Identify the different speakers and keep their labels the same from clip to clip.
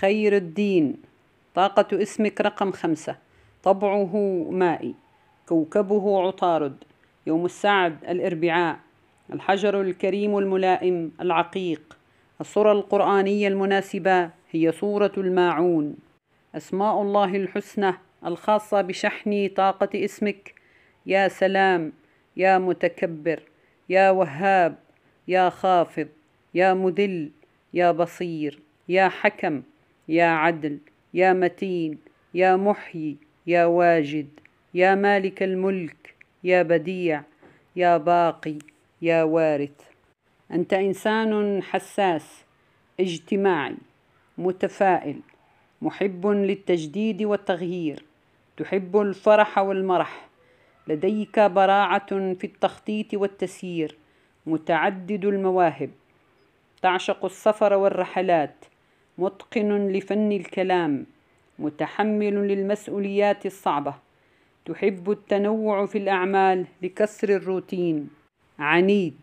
Speaker 1: خير الدين طاقة اسمك رقم خمسة طبعه مائي كوكبه عطارد يوم السعد الاربعاء الحجر الكريم الملائم العقيق الصورة القرآنية المناسبة هي صورة الماعون أسماء الله الحسنى الخاصة بشحن طاقة اسمك يا سلام يا متكبر يا وهاب يا خافض يا مذل يا بصير يا حكم يا عدل يا متين يا محيي يا واجد يا مالك الملك يا بديع يا باقي يا وارث انت انسان حساس اجتماعي متفائل محب للتجديد والتغيير تحب الفرح والمرح لديك براعه في التخطيط والتسيير متعدد المواهب تعشق السفر والرحلات متقن لفن الكلام متحمل للمسؤوليات الصعبه تحب التنوع في الاعمال لكسر الروتين عنيد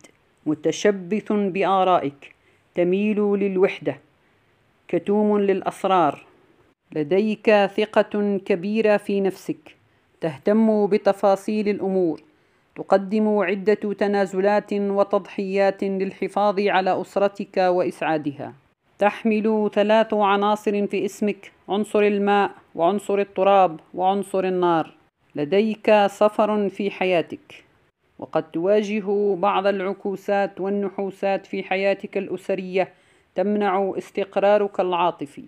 Speaker 1: متشبث بارائك تميل للوحده كتوم للاسرار لديك ثقه كبيره في نفسك تهتم بتفاصيل الامور تقدم عده تنازلات وتضحيات للحفاظ على اسرتك واسعادها تحمل ثلاث عناصر في اسمك عنصر الماء وعنصر التراب وعنصر النار لديك سفر في حياتك وقد تواجه بعض العكوسات والنحوسات في حياتك الاسريه تمنع استقرارك العاطفي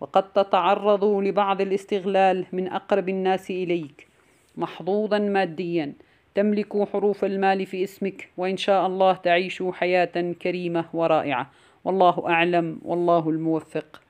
Speaker 1: وقد تتعرض لبعض الاستغلال من اقرب الناس اليك محظوظا ماديا تملك حروف المال في اسمك وان شاء الله تعيش حياه كريمه ورائعه والله أعلم والله الموفق